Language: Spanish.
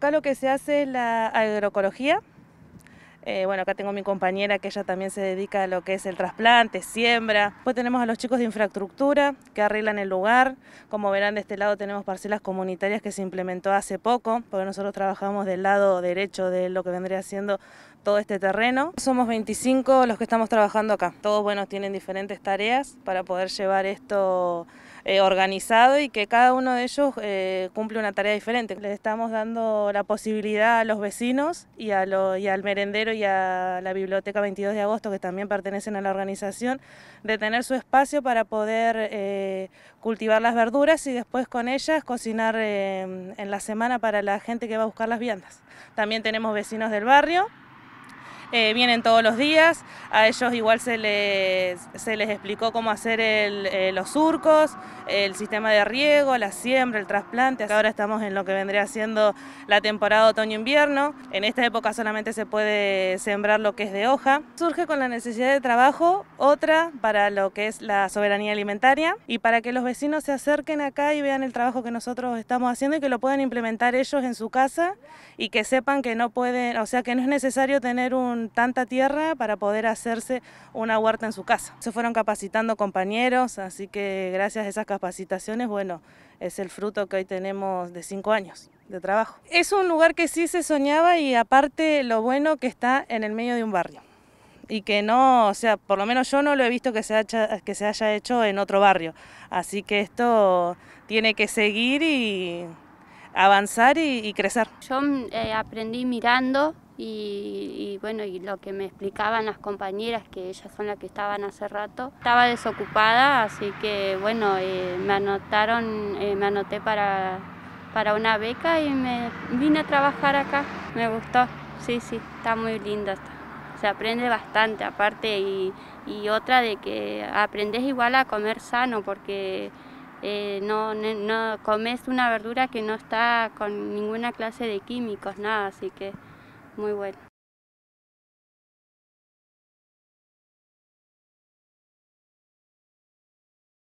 Acá lo que se hace es la agroecología. Eh, bueno, acá tengo a mi compañera que ella también se dedica a lo que es el trasplante, siembra. Después tenemos a los chicos de infraestructura que arreglan el lugar. Como verán, de este lado tenemos parcelas comunitarias que se implementó hace poco, porque nosotros trabajamos del lado derecho de lo que vendría siendo todo este terreno. Somos 25 los que estamos trabajando acá. Todos, bueno, tienen diferentes tareas para poder llevar esto eh, organizado y que cada uno de ellos eh, cumple una tarea diferente. Le estamos dando la posibilidad a los vecinos y, al merendero y a la biblioteca 22 de agosto, que también pertenecen a la organización, de tener su espacio para poder eh, cultivar las verduras y después con ellas cocinar en la semana para la gente que va a buscar las viandas. También tenemos vecinos del barrio eh, vienen todos los días, a ellos igual se les, se les explicó cómo hacer eh, los surcos, el sistema de riego, la siembra, el trasplante, ahora estamos en lo que vendría siendo la temporada otoño-invierno, en esta época solamente se puede sembrar lo que es de hoja. Surge con la necesidad de trabajo, otra para lo que es la soberanía alimentaria y para que los vecinos se acerquen acá y vean el trabajo que nosotros estamos haciendo y que lo puedan implementar ellos en su casa y que sepan que no pueden, o sea que no es necesario tener un tanta tierra para poder hacerse una huerta en su casa. Se fueron capacitando compañeros, así que gracias a esas capacitaciones, bueno, es el fruto que hoy tenemos de cinco años de trabajo. Es un lugar que sí se soñaba y aparte lo bueno que está en el medio de un barrio y que no, o sea, por lo menos yo no lo he visto que se haya, que se haya hecho en otro barrio. Así que esto tiene que seguir y avanzar y, crecer. Yo mm, eh, aprendí mirando, y, bueno, y lo que me explicaban las compañeras, que ellas son las que estaban hace rato, estaba desocupada, así que bueno, eh, me anotaron, eh, me anoté para, para una beca y me vine a trabajar acá. Me gustó, sí, sí, está muy linda. Se aprende bastante aparte y, otra de que aprendes igual a comer sano porque eh, no, no comes una verdura que no está con ninguna clase de químicos, nada, así que muy bueno.